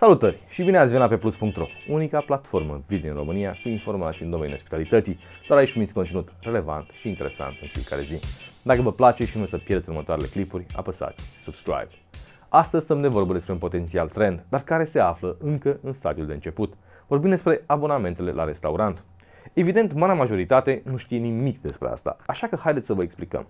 Salutări și bine ați venit la pe plus.ro, unica platformă video în România cu informații în domeniul ospitalității, doar aici primiți conținut relevant și interesant în fiecare zi. Dacă vă place și nu să pierdeți următoarele clipuri, apăsați subscribe. Astăzi stăm de vorbă despre un potențial trend, dar care se află încă în stadiul de început. Vorbim despre abonamentele la restaurant. Evident, marea majoritate nu știe nimic despre asta, așa că haideți să vă explicăm.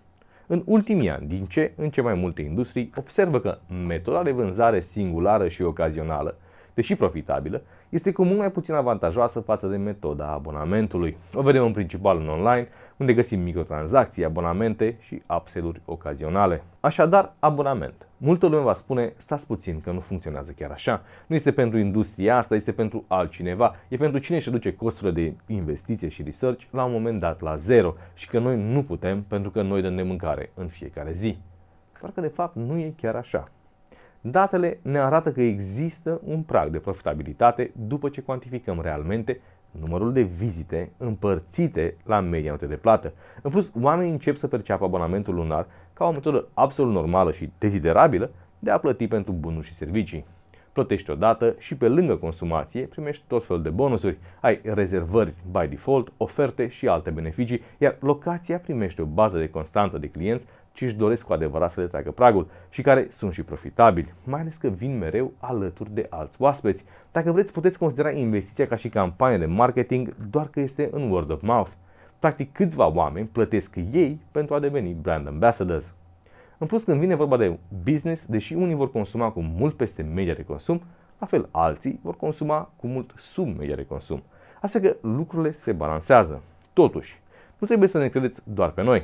În ultimii ani, din ce în ce mai multe industrii, observă că metoda de vânzare singulară și ocazională deși profitabilă, este cu mult mai puțin avantajoasă față de metoda abonamentului. O vedem în principal în online, unde găsim microtransacții, abonamente și upsell-uri ocazionale. Așadar, abonament. Multă lume va spune, stați puțin că nu funcționează chiar așa. Nu este pentru industria asta, este pentru altcineva. E pentru cine își reduce costurile de investiție și research la un moment dat la zero și că noi nu putem pentru că noi dăm de mâncare în fiecare zi. Doar că de fapt nu e chiar așa. Datele ne arată că există un prag de profitabilitate după ce cuantificăm realmente numărul de vizite împărțite la media note de plată. În plus, oamenii încep să perceapă abonamentul lunar ca o metodă absolut normală și deziderabilă de a plăti pentru bunuri și servicii. Plătești odată și pe lângă consumație primești tot felul de bonusuri, ai rezervări by default, oferte și alte beneficii, iar locația primește o bază de constantă de clienți ci își doresc cu adevărat să le treacă pragul și care sunt și profitabili, mai ales că vin mereu alături de alți oaspeți. Dacă vreți, puteți considera investiția ca și campanie de marketing, doar că este în word of mouth. Practic, câțiva oameni plătesc ei pentru a deveni brand ambassadors. În plus, când vine vorba de business, deși unii vor consuma cu mult peste media de consum, la fel alții vor consuma cu mult sub media de consum. Astfel că lucrurile se balansează. Totuși, nu trebuie să ne credeți doar pe noi.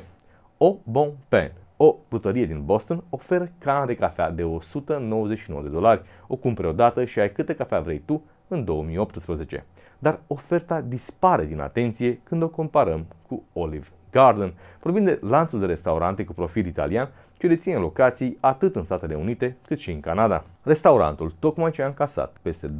O bon pen o brutărie din Boston oferă cana de cafea de 199 de dolari, o cumperi odată și ai câte cafea vrei tu în 2018. Dar oferta dispare din atenție când o comparăm cu Olive Garden. Vorbim de lanțul de restaurante cu profil italian ce deține locații atât în Statele Unite cât și în Canada. Restaurantul tocmai ce a încasat peste 2,2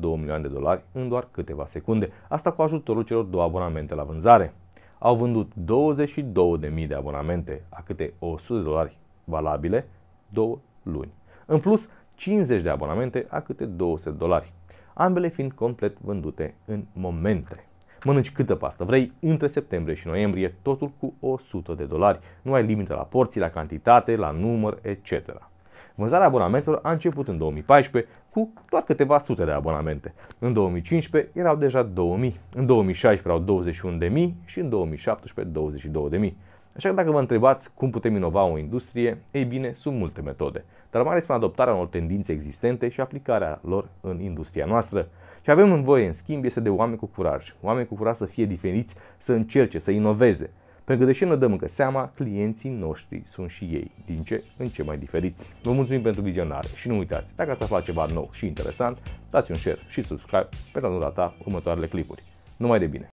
milioane de dolari în doar câteva secunde, asta cu ajutorul celor două abonamente la vânzare au vândut 22.000 de abonamente a câte 100 de dolari valabile două luni. În plus, 50 de abonamente a câte 200 de dolari, ambele fiind complet vândute în momente. Mănânci câtă pastă vrei, între septembrie și noiembrie, totul cu 100 de dolari. Nu ai limită la porții, la cantitate, la număr, etc. Vânzarea abonamentelor a început în 2014 cu doar câteva sute de abonamente. În 2015 erau deja 2000, în 2016 erau 21.000 și în 2017 22.000. Așa că dacă vă întrebați cum putem inova o industrie, ei bine, sunt multe metode, dar mai ales prin adoptarea unor tendințe existente și aplicarea lor în industria noastră. Ce avem în voie, în schimb, este de oameni cu curaj. Oameni cu curaj să fie diferiți, să încerce, să inoveze. Pentru că deși ne dăm încă seama, clienții noștri sunt și ei, din ce în ce mai diferiți. Vă mulțumim pentru vizionare și nu uitați, dacă ați aflat ceva nou și interesant, dați un share și subscribe pentru a nu rata următoarele clipuri. Numai de bine!